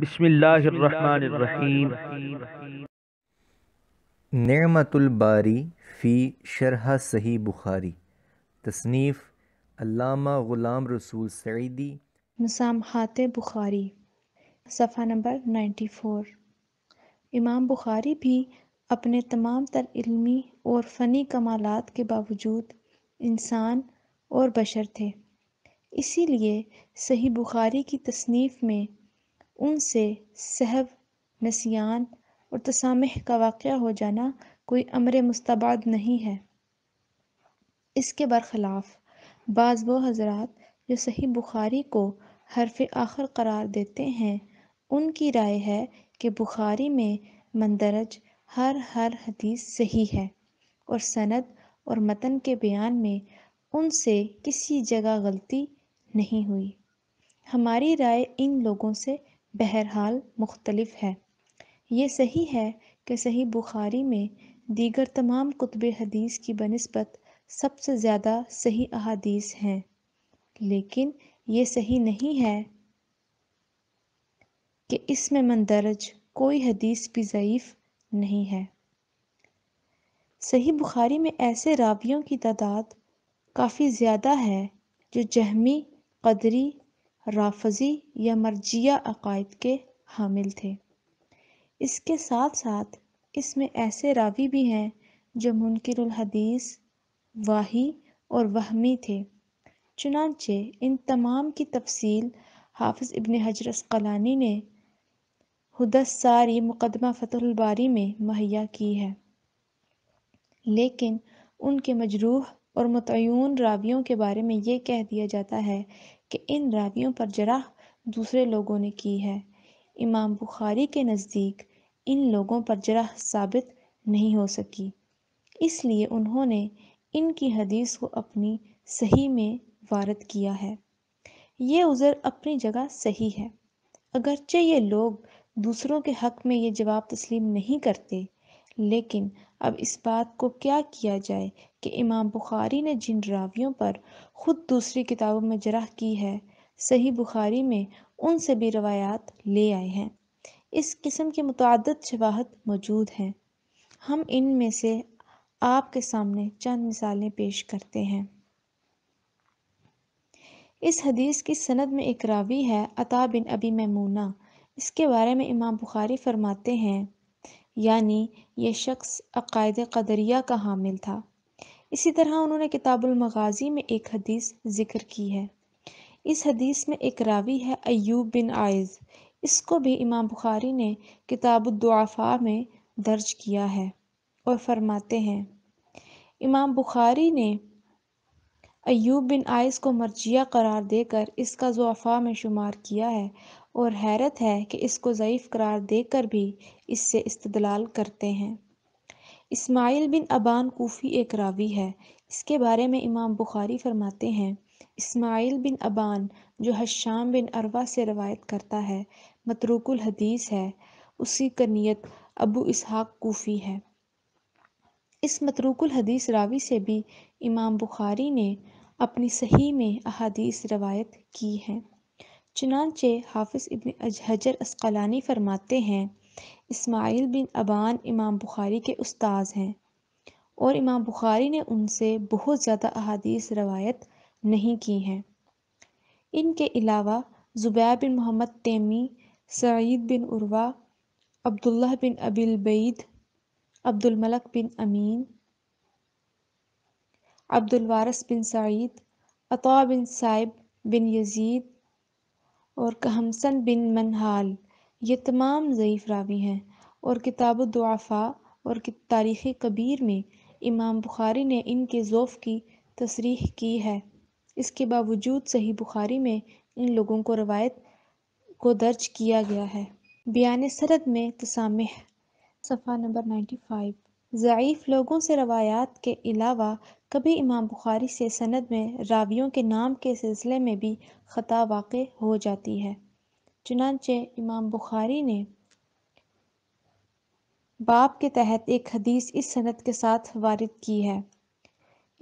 बिसमीम बारी फ़ी शरह सही बुखारी तसनीफ़ अल्लामा ग़ुलाम रसूल सईदी निसाम मसामहात बुखारी सफ़ा नंबर 94 इमाम बुखारी भी अपने तमाम तर इल्मी और फ़नी कमालात के बावजूद इंसान और बशर थे इसीलिए सही बुखारी की तसनीफ़ में उनसे सहव नसियान और तसामह का वाक़ हो जाना कोई अमर मुस्तबाद नहीं है इसके बरखिलाफ़ बाज़ वो हजरात जो सही बुखारी को हरफ आखिर करार देते हैं उनकी राय है कि बुखारी में मंदरज हर हर हदीस सही है और सनद और मतन के बयान में उनसे किसी जगह गलती नहीं हुई हमारी राय इन लोगों से बहरहाल मुख्तलिफ है ये सही है कि सही बुखारी में दीगर तमाम कुतब हदीस की बनस्बत सबसे ज़्यादा सही अहादीस हैं लेकिन ये सही नहीं है कि इसमें मंदरज कोई हदीस भी ज़यीफ़ नहीं है सही बुखारी में ऐसे रावियों की तादाद काफ़ी ज़्यादा है जो जहमी कदरी राफजी या मर्जिया अकायद के हामिल थे इसके साथ साथ इसमें ऐसे रावी भी हैं जो मुनकर हदीस वाही और वहमी थे चुनानचे इन तमाम की तफसील हाफिज़ इबन हजर कलानी ने हदसारी मुकदमा फ़तहबारी में मुहैया की है लेकिन उनके मजरूह और मतयून रावियों के बारे में ये कह दिया जाता है कि इन रावियों पर जराह दूसरे लोगों ने की है इमाम बुखारी के नज़दीक इन लोगों पर जराह साबित नहीं हो सकी इसलिए उन्होंने इनकी हदीस को अपनी सही में वारद किया है ये उज़र अपनी जगह सही है अगरचे ये लोग दूसरों के हक़ में ये जवाब तस्लीम नहीं करते लेकिन अब इस बात को क्या किया जाए कि इमाम बुखारी ने जिन रावियों पर ख़ुद दूसरी किताबों में जरा की है सही बुखारी में उनसे भी रवायात ले आए हैं इस किस्म के मुतद शवाहत मौजूद हैं हम इन में से आपके सामने चंद मिसालें पेश करते हैं इस हदीस की सनद में एक रावी है अता बिन अबी ममूना इसके बारे में इमाम बुखारी फरमाते हैं यानी ये शख्स अकायद कदरिया का हामिल था इसी तरह उन्होंने किताबुलमगाज़ी में एक हदीस ज़िक्र की है इस हदीस में एक रावी है अयूब बिन आयज़ इसको भी इमाम बुखारी ने किताबुद्दुआफ़ा में दर्ज किया है और फरमाते हैं इमाम बुखारी ने अयूब बिन आयस को मर्जिया करार देकर इसका जुआफ़ा में शुमार किया है और हैरत है कि इसको ज़यीफ़ करार देकर भी इससे इस्तदलाल करते हैं इस्माइल बिन अबान कोफ़ी एक रावी है इसके बारे में इमाम बुखारी फरमाते हैं इस्माइल बिन अबान जो हश्याम बिन अरवा से रवायत करता है मतरूकुल हदीस है उसी कनीत अबू इसहाक कोफ़ी है इस मतरूकुल हदीस रावी से भी इमाम बुखारी ने अपनी सही में अहादीस रवायत की हैं चुनानचे हाफिज़ इबन हजर अस्कलानी फरमाते हैं इस्माइल बिन अबान इमाम बुखारी के उस्ताद हैं और इमाम बुखारी ने उनसे बहुत ज़्यादा अहादीस रवायत नहीं की हैं इनके अलावा ज़ुबैर बिन मोहम्मद तेमी सईद बिन उर्वा अब्दुल्ला बिन अबिलबैद अब्दुलमलक बिन अमीन अब्दुलवारस बिन सईद अता बिन साइब बिन यजीद और कहमसन बिन मनहाल ये तमाम ज़यीफ़ रावी हैं और किताब दुआफ़ा और तारीख़ कबीर में इमाम बुखारी ने इनके ज़ोफ़ की तसरीह की है इसके बावजूद सही बुखारी में इन लोगों को रवायत को दर्ज किया गया है बयान सरद में तसामह सफ़ा नंबर नाइन्टी फाइव ज़यीफ़ लोगों से रवायात के अलावा कभी इमाम बुखारी से सनद में रावियों के नाम के सिलसिले में भी ख़ता वाक़ हो जाती है चुनानचे इमाम बुखारी ने बाप के तहत एक हदीस इस सनत के साथ वारद की है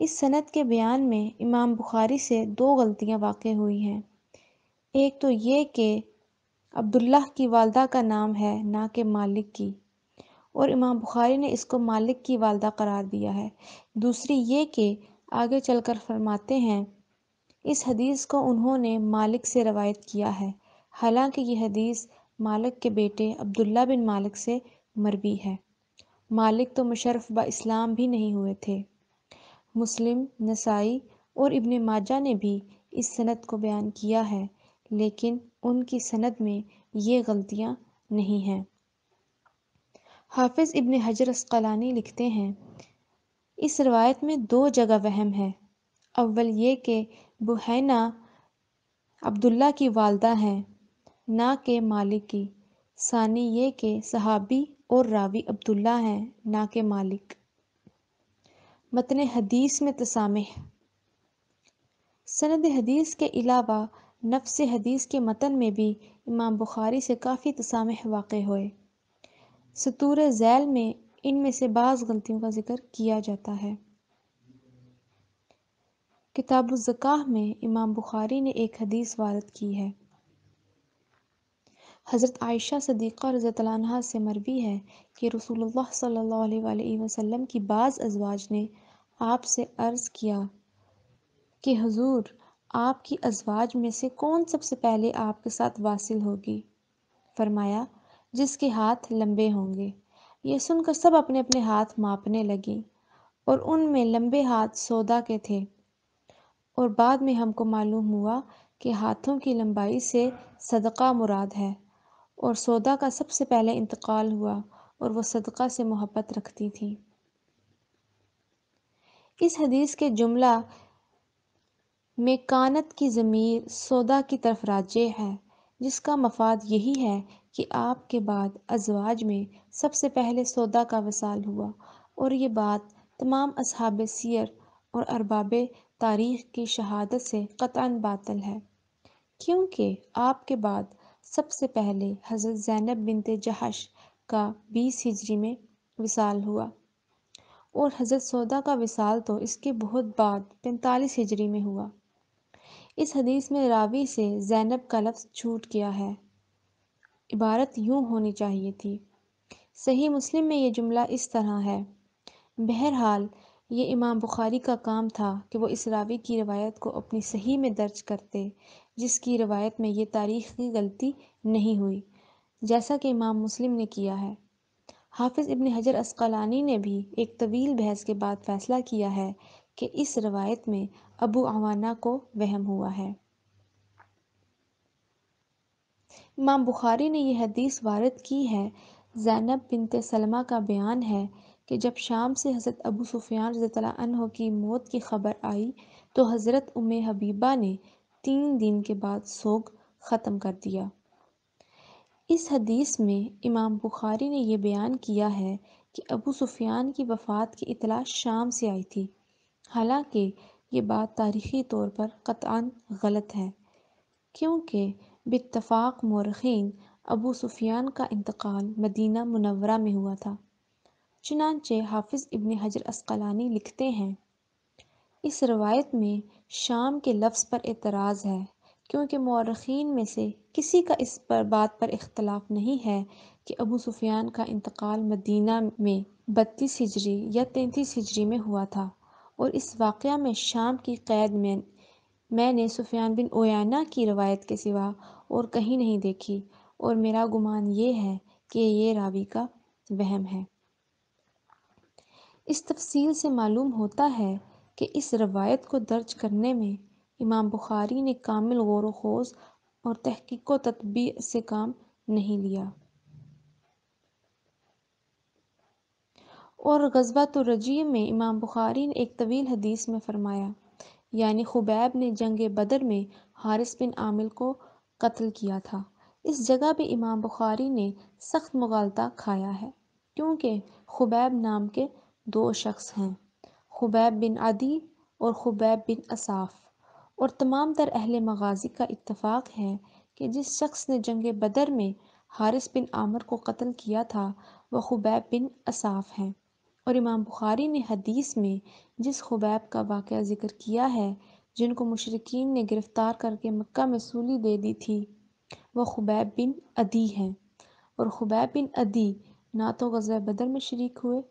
इस सनत के बयान में इमाम बुखारी से दो गलतियां वाक़ हुई हैं एक तो ये कि अब्दुल्लाह की वालदा का नाम है ना कि मालिक की और इमाम बुखारी ने इसको मालिक की वालदा करार दिया है दूसरी ये कि आगे चलकर फरमाते हैं इस हदीस को उन्होंने मालिक से रवायत किया है हालांकि यह हदीस मालिक के बेटे अब्दुल्ला बिन मालिक से मरबी है मालिक तो मुशरफ ब इस्लाम भी नहीं हुए थे मुस्लिम नसाई और इब्ने माजा ने भी इस सनद को बयान किया है लेकिन उनकी सनद में ये गलतियाँ नहीं हैं हाफिज़ इब्ने हजर अस्कलानी लिखते हैं इस रवायत में दो जगह वहम है अव्वल ये कि बुहैना अब्दुल्ला की वालदा हैं ना के मालिक की सानी ये कि सहाबी और रावी अब्दुल्ला हैं ना के मालिक मतन हदीस में तसामह सनद हदीस के अलावा नफ्स हदीस के मतन में भी इमाम बुखारी से काफ़ी तसामह वाक़ हुए सतूर जैल में इनमें से बाज़ गलतियों का ज़िक्र किया जाता है किताब ज़काह में इमाम बुखारी ने एक हदीस वारद की है हज़रत आयशा सदीक़ा रज़ा से मरवी है कि रसूलुल्लाह सल्लल्लाहु अलैहि वसल्लम की बाज़ अजवाज ने आपसे अर्ज़ किया कि हजूर आपकी अजवाज में से कौन सबसे पहले आपके साथ वासिल होगी फरमाया जिसके हाथ लंबे होंगे यह सुनकर सब अपने अपने हाथ मापने लगी और उनमें लंबे हाथ सौदा के थे और बाद में हमको मालूम हुआ कि हाथों की लंबाई से सदका मुराद है और सौदा का सबसे पहले इंतकाल हुआ और वो सदका से मोहब्बत रखती थी इस हदीस के जुमला में कानत की ज़मीर सौदा की तरफ राजे है जिसका मफाद यही है कि आपके बाद अजवाज में सबसे पहले सौदा का वसाल हुआ और ये बात तमाम अब सर और अरबाब तारीख़ की शहादत से कतान बातल है क्योंकि आपके बाद सबसे पहले हज़रत ज़ैनब बिनते जहाश का बीस हिजरी में विसाल हुआ और हज़रत सौदा का विसाल तो इसके बहुत बाद पैंतालीस हिजरी में हुआ इस हदीस में रावी से जैनब का लफ्ज़ छूट गया है इबारत यूँ होनी चाहिए थी सही मुस्लिम में ये जुमला इस तरह है बहरहाल ये इमाम बुखारी का काम था कि वो इस रावी की रवायत को अपनी सही में दर्ज करते जिसकी रवायत में ये तारीख की गलती नहीं हुई जैसा कि इमाम मुस्लिम ने किया है हाफिज़ इबन हजर अस्कलानी ने भी एक तवील बहस के बाद फ़ैसला किया है कि इस रवायत में अबू अवाना को वहम हुआ है इमाम बुखारी ने यह हदीस वारद की है ज़ैनब बिनते सलमा का बयान है कि जब शाम से हज़रत अबू सुफियान रज़ी की मौत की खबर आई तो हज़रत उम हबीबा ने तीन दिन के बाद सोग ख़त्म कर दिया इस हदीस में इमाम बुखारी ने यह बयान किया है कि अबू सुफियान की वफ़ात की इतला शाम से आई थी हालांकि ये बात तारीख़ी तौर पर कतान गलत है क्योंकि बित्तफ़ाक़ मौरख़ीन अबू सुफ़ियान का इंतकाल मदीना मुनवरा में हुआ था चुनानचे हाफिज़ इबन हजर असकलानी लिखते हैं इस रवायत में शाम के लफ्ज़ पर एतराज़ है क्योंकि मौरख़ीन में से किसी का इस पर बात पर इख्तलाफ नहीं है कि अबू सुफ़ियान का इंतकाल मदीना में बत्तीस हिजरी या तैंतीस हिजरी में हुआ था और इस वाक़ में शाम की क़ैद में मैंने सुफियान बिन ओयाना की रवायत के सिवा और कहीं नहीं देखी और मेरा गुमान ये है कि ये रावी का वहम है इस तफसील से मालूम होता है कि इस रवायत को दर्ज करने में इमाम बुखारी ने कामिल गौर खोज और तहकीक व तदबी से काम नहीं लिया और गजबा तो रजी में इमाम बुखारी ने एक तवील हदीस में फरमाया यानी खुबैब ने जंग बदर में हारिस बिन आमिल को कत्ल किया था इस जगह भी इमाम बुखारी ने सख्त मुगालता खाया है क्योंकि खुबैब नाम के दो शख्स हैं खुबैब बिन अदी और खुबैब बिन असाफ़ और तमाम तर अहल मगाजी का इतफाक़ है कि जिस शख्स ने जंग बदर में हारिस बिन आमर को कत्ल किया था वह खुबैब बिन असाफ़ हैं और इमाम बुखारी ने हदीस में जिस खुबैब का वाक़ ज़िक्र किया है जिनको मुशरकिन ने गिरफ़्तार करके मक्का में सूली दे दी थी वह खुबैब बिन अदी हैं और खुबैब बिन अदी ना तो गज़ बदर में शरीक हुए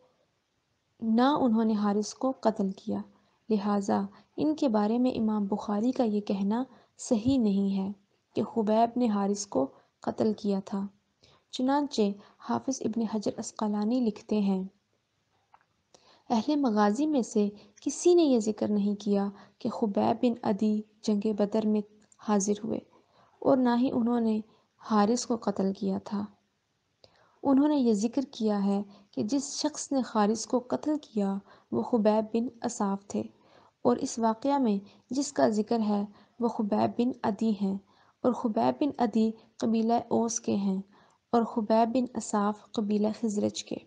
ना उन्होंने हारिस को कत्ल किया लिहाजा इनके बारे में इमाम बुखारी का ये कहना सही नहीं है कि खुबैब ने हारिस को कत्ल किया था चुनानचे हाफिज़ इबन हजर असकलानी लिखते हैं अहल मगाज़ी में से किसी ने यह ज़िक्र नहीं किया कि खुबैब बिन अदी जंग बदर में हाज़िर हुए और ना ही उन्होंने हारिस को कत्ल किया था उन्होंने ये जिक्र किया है कि जिस शख्स ने हारिस को कत्ल किया वो खुबैब बिन असाफ थे और इस वाक़ में जिसका जिक्र है वो खुबैब बिन अदी हैं और खुबैब बिन अदी कबीला ओस के हैं और खुबैब बिन असाफ कबीला खजरज के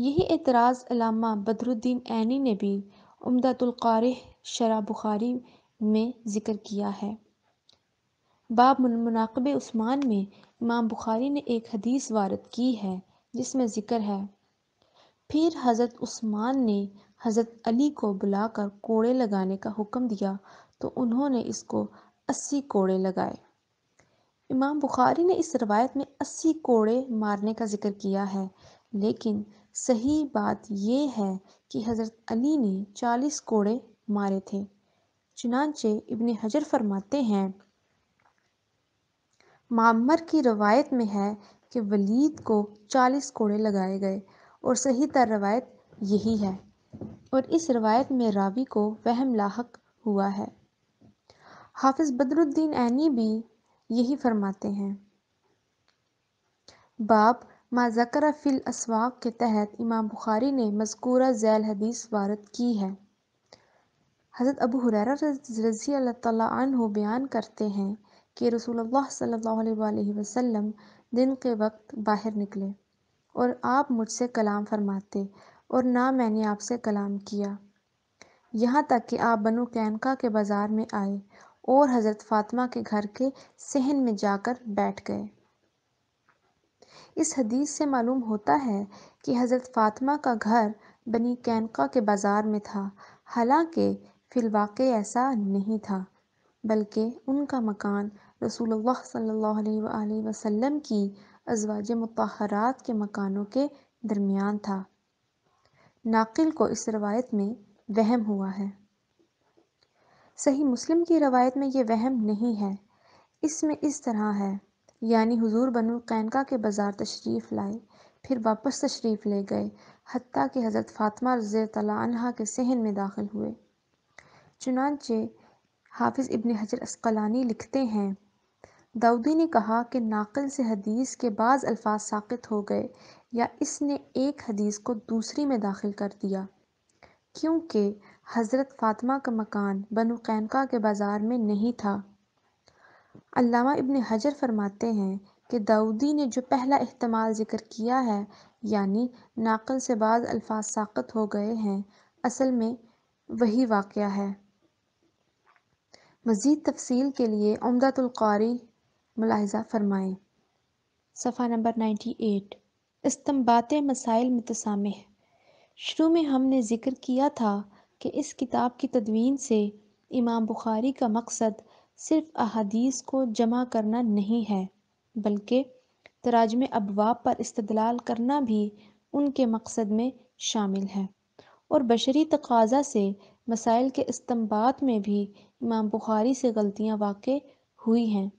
यही एतराज़ अमामा बदरुद्दीन ऐनी ने भी उम्दतुल्क़ारिह शरह बुखारी में ज़िक्र किया है बाब मुनाकब उस्मान में इमाम बुखारी ने एक हदीस वारद की है जिसमें ज़िक्र है फिर हज़रत उस्मान ने हज़रत अली को बुलाकर कोड़े लगाने का हुक्म दिया तो उन्होंने इसको अस्सी कोड़े लगाए इमाम बुखारी ने इस रवायत में अस्सी कोड़े मारने का जिक्र किया है लेकिन सही बात यह है कि हज़रत अली ने चालीस कोड़े मारे थे चुनानचे इबन हजर फरमाते हैं मामर की रवायत में है कि वलीद को चालीस कोड़े लगाए गए और सही तर रवायत यही है और इस रवायत में रावी को वहम लाक हुआ है हाफिज़ बदरुद्दीन ऐनी भी यही फरमाते हैं बाप माज़कर फ़िल असवाक़ के तहत इमाम बुखारी ने मजकूरा जैल हदीस वारद की है हज़रत अबू हुर रज़ी अल्लाह बयान करते हैं कि रसूल सल्लल्लाहु वसम दिन के वक्त बाहर निकले और आप मुझसे कलाम फरमाते और ना मैंने आपसे कलाम किया यहाँ तक कि आप बनु कैनका के बाज़ार में आए और हज़रत फ़ातिमा के घर के सहन में जाकर बैठ गए इस हदीस से मालूम होता है कि हज़रत फ़ातिमा का घर बनी कैनका के बाज़ार में था हालांकि फ़िलवाक़ ऐसा नहीं था बल्कि उनका मकान रसूलुल्लाह सल्लल्लाहु अलैहि वसल्लम की अजवाज मतहरात के मकानों के दरमियान था नाकिल को इस रवायत में वहम हुआ है सही मुस्लिम की रवायत में ये वहम नहीं है इसमें इस तरह है यानी हुजूर बनु कैनका के बाज़ार तशरीफ़ लाए फिर वापस तशरीफ़ ले गए हती कि हज़रत फ़ातमा रज़ी तला के सहन में दाखिल हुए चुनानचे हाफिज़ इबन हजर अस्कलानी लिखते हैं दाऊदी ने कहा कि नाकल से हदीस के बाद अल्फाज साकित हो गए या इसने एक हदीस को दूसरी में दाखिल कर दिया क्योंकि हज़रत फ़ातिमा का मकान बनु कैनका के बाज़ार में नहीं था अल्लामा इब्न हजर फरमाते हैं कि दाऊदी ने जो पहला अहतमाल ज़िक्र किया है यानी नाकल से बाद अल्फाज साक़त हो गए हैं असल में वही वाक़ है मज़ीद तफसील के लिए उमदातुल्कारी मुलाहजा फरमाएँ सफ़ा नंबर नाइन्टी एट इस्तम्बात मसाइल मुतसाम शुरू में हमने ज़िक्र किया था कि इस किताब की तदवीन से इमाम बुखारी का मकसद सिर्फ अहादीस को जमा करना नहीं है बल्कि तराजम अबवाब पर इस्तलाल करना भी उनके मकसद में शामिल है और बशरी तकाजा से मसाइल के इस्तेमाल में भी इमाम बुखारी से गलतियाँ वाक़ हुई हैं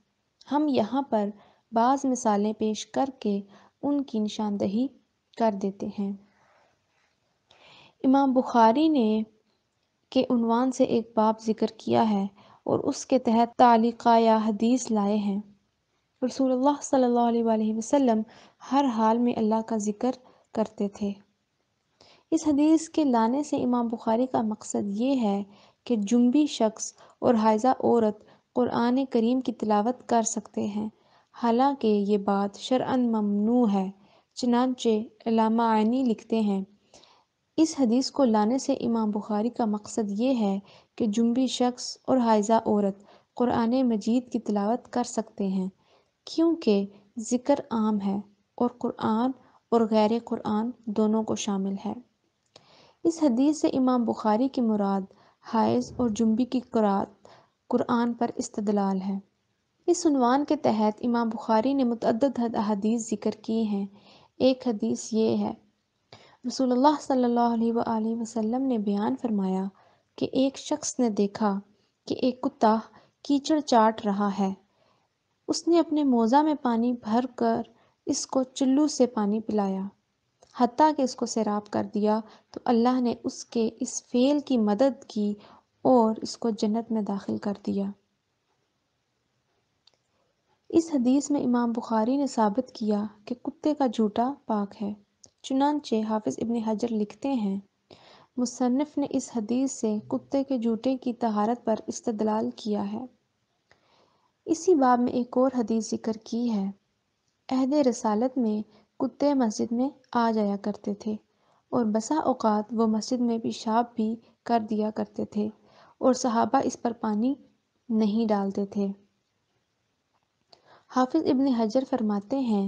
हम यहाँ पर बाज़ मिसालें पेश करके उनकी निशानदही कर देते हैं इमाम बुखारी ने के उनवान से एक बाप ज़िक्र किया है और उसके तहत तालिका या हदीस लाए हैं रसूलुल्लाह सल्लल्लाहु अलैहि वसल्लम हर हाल में अल्लाह का ज़िक्र करते थे इस हदीस के लाने से इमाम बुखारी का मकसद ये है कि जुम्बी शख्स और हाइजा औरत क़ुरान करीम की तिलावत कर सकते हैं हालांकि ये बात शरअन ममनू है चनानचे आनी लिखते हैं इस हदीस को लाने से इमाम बुखारी का मकसद ये है कि जुम्बी शख्स और हाइजा औरत क़ुरान मजीद की तलावत कर सकते हैं क्योंकि ज़िक्र आम है और क़ुरान और गैर क़ुरान दोनों को शामिल है इस हदीस से इमाम बुखारी की मुराद हाइज और जुम्बी की क़रात कुरान पर इस्तदलाल है इस के तहत इमाम बुखारी ने मतदद हदीस ज़िक्र की हैं एक हदीस ये है रसूलुल्लाह सल्लल्लाहु अलैहि वसल्लम ने बयान फरमाया कि एक शख्स ने देखा कि एक कुत्ता कीचड़ चाट रहा है उसने अपने मोज़ा में पानी भर कर इसको चुल्लू से पानी पिलाया हती कि इसको सैराब कर दिया तो अल्लाह ने उसके इस फेल की मदद की और इसको जन्नत में दाखिल कर दिया इस हदीस में इमाम बुखारी ने साबित किया कि कुत्ते का झूठा पाक है चुनानचे हाफिज़ इबन हजर लिखते हैं मुसनफ़ ने इस हदीस से कुत्ते के जूटे की तहारत पर इस्तदलाल किया है इसी बाब में एक और हदीस जिक्र की है अहद रसालत में कुत्ते मस्जिद में आ जाया करते थे और बसा अवकात वो मस्जिद में पेशाब भी कर दिया करते थे और सहाबा इस पर पानी नहीं डालते थे हाफिज़ इबन हजर फरमाते हैं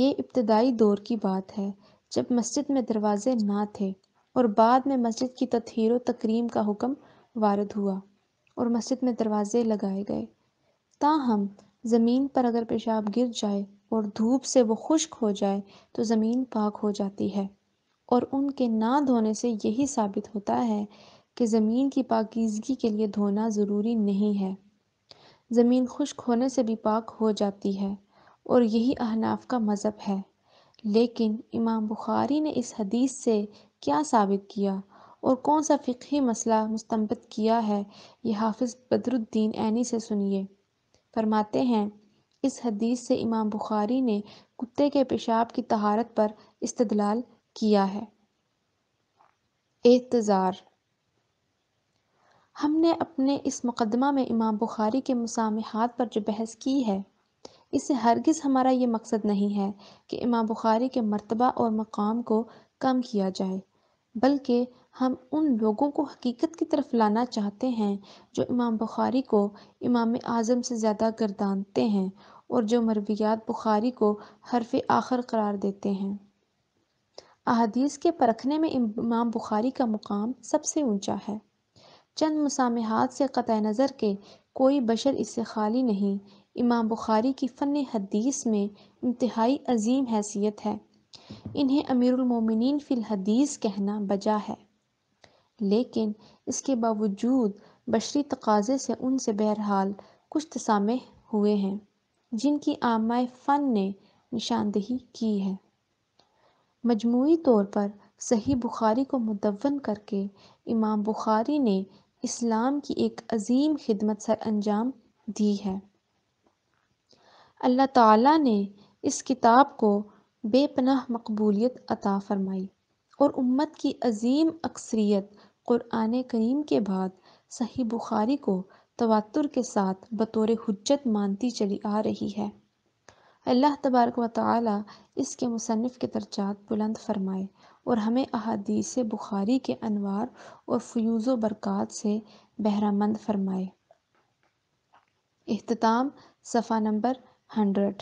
ये इब्तदाई दौर की बात है जब मस्जिद में दरवाजे ना थे और बाद में मस्जिद की तथहर तकरीम का हुक्म वारद हुआ और मस्जिद में दरवाजे लगाए गए ताहम ज़मीन पर अगर पेशाब गिर जाए और धूप से वो खुश्क हो जाए तो ज़मीन पाक हो जाती है और उनके ना धोने से यही साबित होता है कि ज़मीन की पाकिजगी के लिए धोना ज़रूरी नहीं है ज़मीन खुश्क होने से भी पाक हो जाती है और यही अहनाफ का मज़हब है लेकिन इमाम बुखारी ने इस हदीस से क्या साबित किया और कौन सा फ़िकी मसला मुस्तमद किया है यह हाफिज़ बदरुद्दीन ऐनी से सुनिए फरमाते हैं इस हदीस से इमाम बुखारी ने कुत्ते के पेशाब की तहारत पर इस्तदलाल किया है एहतजार हमने अपने इस मुकदमा में इमाम बुखारी के मुसामहत पर जो बहस की है इससे हरगिज़ हमारा ये मकसद नहीं है कि इमाम बुखारी के मरतबा और मकाम को कम किया जाए बल्कि हम उन लोगों को हकीकत की तरफ लाना चाहते हैं जो इमाम बुखारी को इमाम आज़म से ज़्यादा गर्दानते हैं और जो मरवियात बुखारी को हरफ आखिर करार देते हैं अहदीस के परखने में इमाम बुखारी का मुकाम सबसे ऊंचा है चंद मसामहात से क़त नज़र के कोई बशर इससे खाली नहीं इमाम बुखारी की फ़न हदीस में इंतहाई अजीम हैसियत है इन्हें अमीरमिन फ़िलहदीस कहना बजा है लेकिन इसके बावजूद बशरी तकाजे से उनसे बहरहाल कुछ तसामे हुए हैं जिनकी आमाय फ़न ने निशानदही की है मजमू तौर पर सही बुखारी को मुद्वन करके इमाम बुखारी ने इस्लाम की एक अजीम खिदमत सर अंजाम दी है अल्लाह ताला ने इस किताब को बेपनाह मकबूलियत अता फ़रमाई और उम्मत की अजीम अक्सरियत क़ुरान करीम के बाद सही बुखारी को तवातुर के साथ बतौर हजत मानती चली आ रही है अल्लाह तबारक व ताली इसके मुसनफ़ के दर्जात बुलंद फरमाए और हमें अहादीस बुखारी के अनवार और फ्यूज़ बरक़ात से बहरामंद फरमाए अहतमाम सफ़ा नंबर hundred